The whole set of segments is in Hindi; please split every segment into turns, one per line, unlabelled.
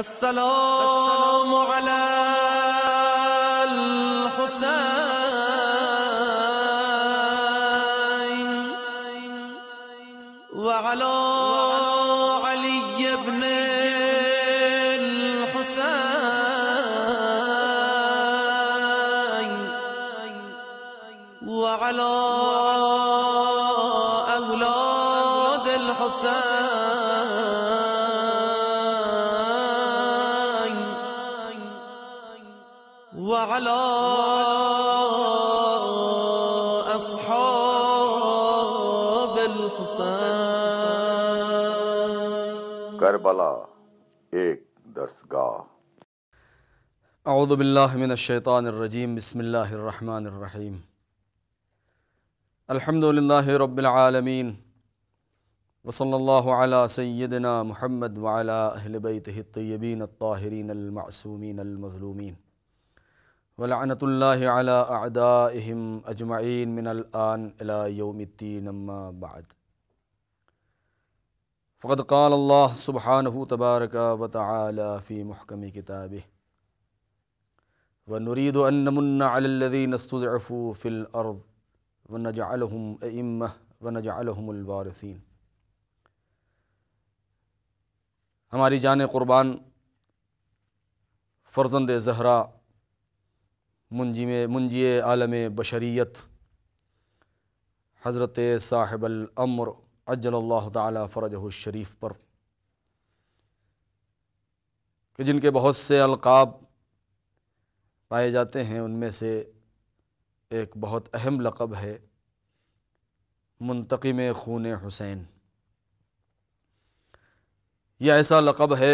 السلام على وعلى أصحاب الحسين كربلاء ایک درسگاہ اعوذ بالله من الشيطان الرجيم بسم الله الرحمن الرحيم الحمد لله رب العالمين وصلى الله على سيدنا محمد وعلى أهل بيته الطيبين الطاهرين المعصومين المظلومين ولعنة الله على أعدائهم أجمعين من الآن إلى يوم الدين أما بعد فقد قال الله سبحانه تبارك وتعالى في محكم كتابه ونريد أن نمن على الذين استضعفوا في الأرض ونجعلهم أئمة ونجعلهم الوارثين ہماری جان قربان فرزند زہرہ मुंजिम मुंजी आलम बशरीत हज़रत साहिबलमर अजल्ला तरज शरीफ पर कि जिनके बहुत से अलकाब पाए जाते हैं उनमें से एक बहुत अहम लक़ब है मुंतकम खून हुसैन यह ऐसा लक़ब है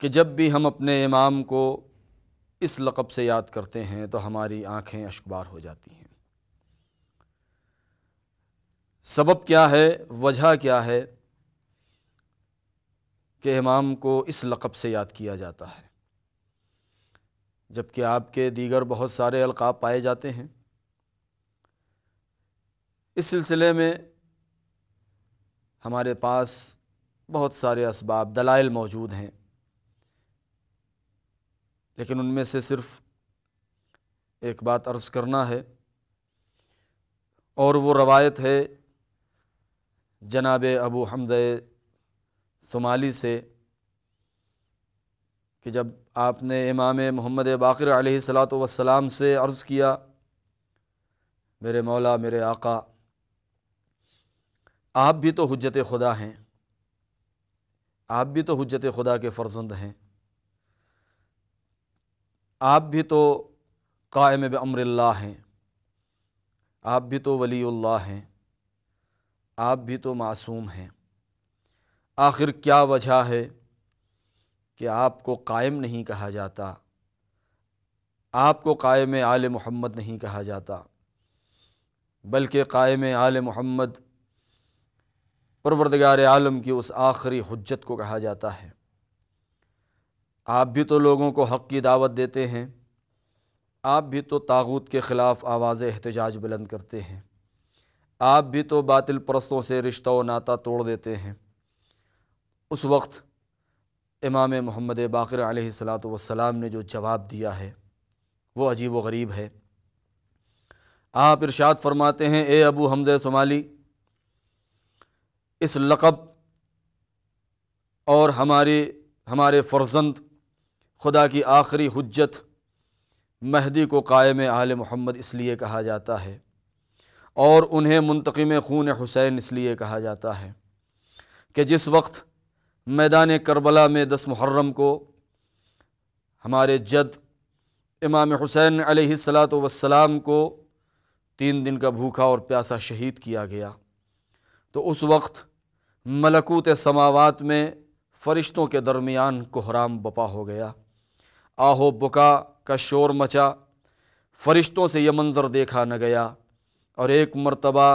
कि जब भी हम अपने इमाम को इस लक़ब से याद करते हैं तो हमारी आँखें अशकबार हो जाती हैं सबब क्या है वजह क्या है कि इमाम को इस लक़ब से याद किया जाता है जबकि आपके दीगर बहुत सारे अलकाब पाए जाते हैं इस सिलसिले में हमारे पास बहुत सारे इसबाब दलाइल मौजूद हैं लेकिन उनमें से सिर्फ एक बात अर्ज़ करना है और वो रवायत है जनाब अबू हमद शुमाली से कि जब आपने इमाम मोहम्मद बाकर सलात वसलाम से अर्ज़ किया मेरे मौला मेरे आका आप भी तो हजत खुदा हैं आप भी तो हजत खुदा के फ़र्जंद हैं आप भी तो कायम बमरल्ला हैं आप भी तो वली हैं आप भी तो मासूम हैं आखिर क्या वजह है कि आपको कायम नहीं कहा जाता आपको कायम आल मोहम्मद नहीं कहा जाता बल्कि कायम आल मोहम्मद परवरदगार आलम की उस आखिरी हजत को कहा जाता है आप भी तो लोगों को हक़ की दावत देते हैं आप भी तो तागूत के ख़िलाफ़ आवाज़ एहतजाज बुलंद करते हैं आप भी तो बातिल परस्तों से रिश्ता व नाता तोड़ देते हैं उस वक्त इमाम मोहम्मद बाकर सलात ने जो जवाब दिया है वो अजीब व गरीब है आप इरशाद फरमाते हैं ए अबू हमज़ शुमाली इस लक़ब और हमारे हमारे फर्जंद खुदा की आखिरी हजत महदी को कायम आल मोहम्मद इसलिए कहा जाता है और उन्हें मुंतकम खून हुसैन इसलिए कहा जाता है कि जिस वक्त मैदान करबला में दस मुहर्रम को हमारे जद इमाम हुसैन सलात वसलाम को तीन दिन का भूखा और प्यासा शहीद किया गया तो उस वक्त मलकूत समावात में फ़रिश्तों के दरमियान कोहराम बपा हो गया आहो बुका का शोर मचा फरिश्तों से यह मंज़र देखा न गया और एक मरतबा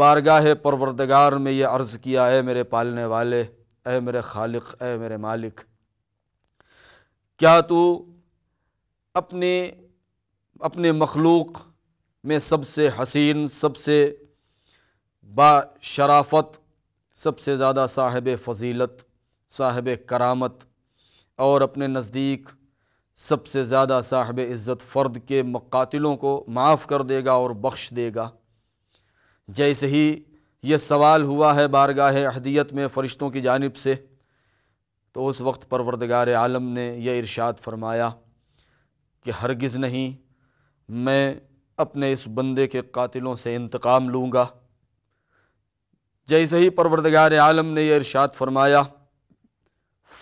बारगाह परवरदगार में यह अर्ज़ किया है मेरे पालने वाले ए मेरे खालिक ए मेरे मालिक क्या तू अपने अपने मखलूक में सबसे हसीन सबसे बाशराफत सबसे ज़्यादा साहिब फजीलत साहिब करामत और अपने नज़दीक सबसे ज़्यादा साहब इज़्ज़त फ़र्द के मकातिलों को माफ़ कर देगा और बख्श देगा जैसे ही यह सवाल हुआ है बारगाह अहदियत में फ़रिश्तों की जानब से तो उस वक्त परवरदगार आलम ने यह इरशाद फरमाया कि हरगिज़ नहीं मैं अपने इस बंदे के कातिलों से इंतकाम लूँगा जैसे ही परवरदगार आलम ने यह इरशाद फरमाया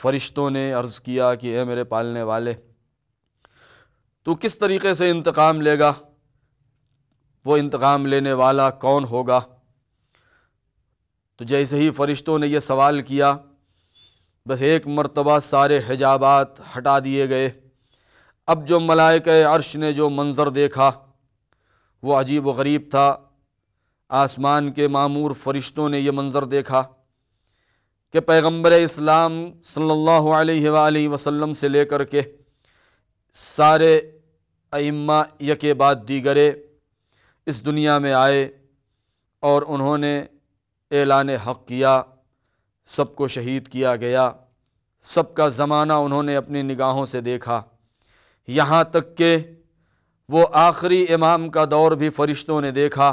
फ़रिश्तों ने अर्ज़ किया कि ए मेरे पालने वाले तो किस तरीके से इंतकाम लेगा वो इंतकाम लेने वाला कौन होगा तो जैसे ही फ़रिश्तों ने यह सवाल किया बस एक मरतबा सारे हिजाबात हटा दिए गए अब जो मलाइक अर्श ने जो मंज़र देखा वो अजीब व गरीब था आसमान के मामूर फ़रिश्तों ने यह मंज़र देखा कि पैगम्बर इस्लाम सल्लल्लाहु अलैहि वसल्लम से लेकर के सारे अम्मा यके बाद दीगरे इस दुनिया में आए और उन्होंने एलान हक़ किया सबको शहीद किया गया सबका ज़माना उन्होंने अपनी निगाहों से देखा यहाँ तक के वो आखिरी इमाम का दौर भी फरिश्तों ने देखा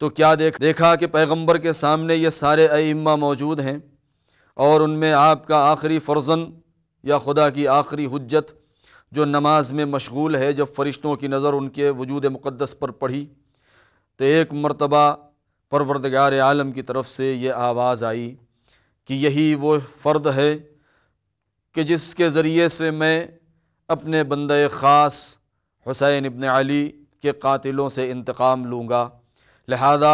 तो क्या देख देखा कि पैगंबर के सामने ये सारे अम्मा मौजूद हैं और उनमें आपका आखिरी फ़र्जन या खुदा की आखिरी हजत जो नमाज में मशगूल है जब फ़रिश्तों की नज़र उनके वजूद मुक़दस पर पड़ी तो एक मरतबा परवरदगार आलम की तरफ से ये आवाज़ आई कि यही वो फ़र्द है कि जिसके ज़रिए से मैं अपने बंद ख़ास हुसैन इबन अली के कातिलों से इंतकाम लूँगा लिहाजा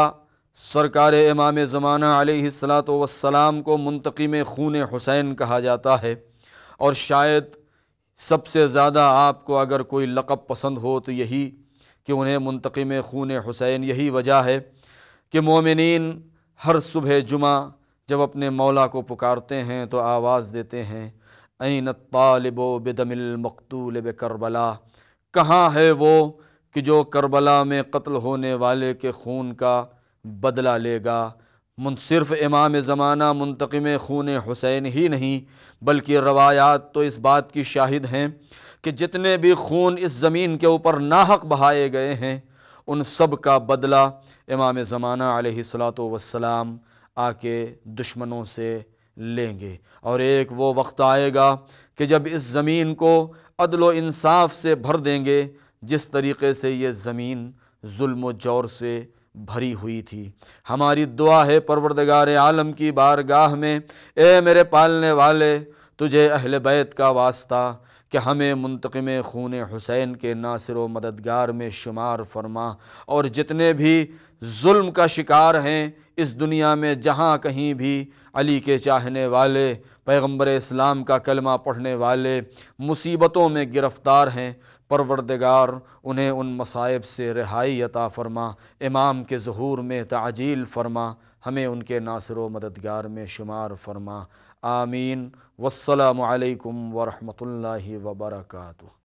सरकार इमाम ज़माना सलात वसलाम को मुंतकीम खून हुसैन कहा जाता है और शायद सबसे ज़्यादा आपको अगर कोई लक़ब पसंद हो तो यही कि उन्हें मुंतकम खून हुसैन यही वजह है कि मोमिन हर सुबह जुमा जब अपने मौला को पुकारते हैं तो आवाज़ देते हैं ऐन तालिबो बेदमिल मकतूल बे करबला कहाँ है वो कि जो करबला में कत्ल होने वाले के खून का बदला लेगा सिर्फ इमाम ज़माना मंतकम खून हुसैन ही नहीं बल्कि रवायात तो इस बात की शाहिद हैं कि जितने भी खून इस ज़मीन के ऊपर नाहक बहाए गए हैं उन सब का बदला इमाम ज़माना सलात वसलाम आके दुश्मनों से लेंगे और एक वो वक्त आएगा कि जब इस ज़मीन को अदल इंसाफ से भर देंगे जिस तरीके से ये ज़मीन जुल्म जौर से भरी हुई थी हमारी दुआ है परवरदगार आलम की बारगाह में ए मेरे पालने वाले तुझे अहल बैत का वास्ता कि हमें मुंतकम खून हुसैन के नासिर व मददगार में शुमार फरमा और जितने भी जुल्म का शिकार हैं इस दुनिया में जहाँ कहीं भी अली के चाहने वाले पैगंबर इस्लाम का कलमा पढ़ने वाले मुसीबतों में गिरफ़्तार हैं परवरदगार उन्हें उन मसायब से रिहाई अता फ़रमा इमाम के जहूर में तजील फरमा हमें उनके नासर व मददगार में शुमार फरमा आमीन वसलम वरहमल वबरक